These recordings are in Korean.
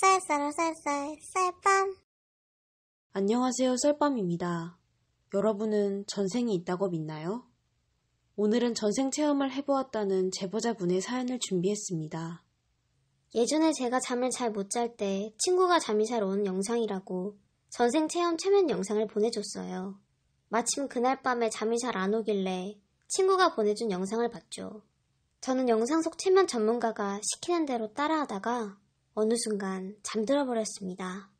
쌀쌀쌀쌀 쌀밤 안녕하세요 쌀밤입니다. 여러분은 전생이 있다고 믿나요? 오늘은 전생 체험을 해보았다는 제보자분의 사연을 준비했습니다. 예전에 제가 잠을 잘 못 잘 때 친구가 잠이 잘 오는 영상이라고 전생 체험 최면 영상을 보내줬어요. 마침 그날 밤에 잠이 잘 안 오길래 친구가 보내준 영상을 봤죠. 저는 영상 속최면 전문가가 시키는 대로 따라하다가 어느 순간 잠들어 버렸습니다.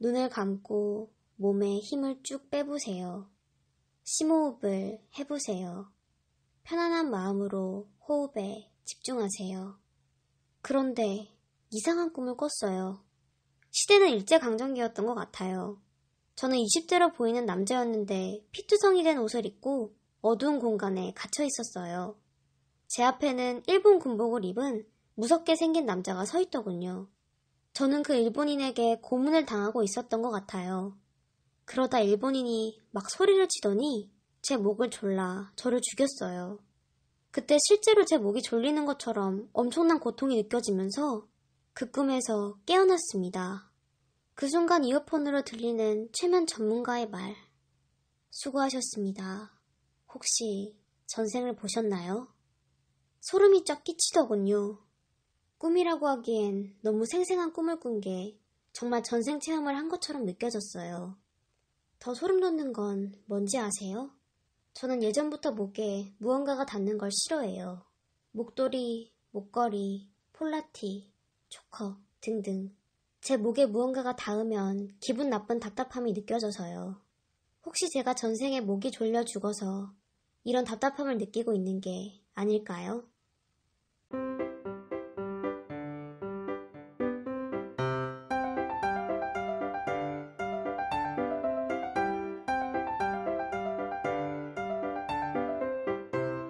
눈을 감고 몸에 힘을 쭉 빼보세요. 심호흡을 해보세요. 편안한 마음으로 호흡에 집중하세요. 그런데 이상한 꿈을 꿨어요. 시대는 일제강점기였던 것 같아요. 저는 20대로 보이는 남자였는데 피투성이 된 옷을 입고 어두운 공간에 갇혀 있었어요. 제 앞에는 일본 군복을 입은 무섭게 생긴 남자가 서 있더군요. 저는 그 일본인에게 고문을 당하고 있었던 것 같아요. 그러다 일본인이 막 소리를 치더니 제 목을 졸라 저를 죽였어요. 그때 실제로 제 목이 졸리는 것처럼 엄청난 고통이 느껴지면서 그 꿈에서 깨어났습니다. 그 순간 이어폰으로 들리는 최면 전문가의 말. 수고하셨습니다. 혹시 전생을 보셨나요? 소름이 쫙 끼치더군요. 꿈이라고 하기엔 너무 생생한 꿈을 꾼 게 정말 전생 체험을 한 것처럼 느껴졌어요. 더 소름 돋는 건 뭔지 아세요? 저는 예전부터 목에 무언가가 닿는 걸 싫어해요. 목도리, 목걸이, 폴라티, 초커 등등. 제 목에 무언가가 닿으면 기분 나쁜 답답함이 느껴져서요. 혹시 제가 전생에 목이 졸려 죽어서 이런 답답함을 느끼고 있는 게 아닐까요?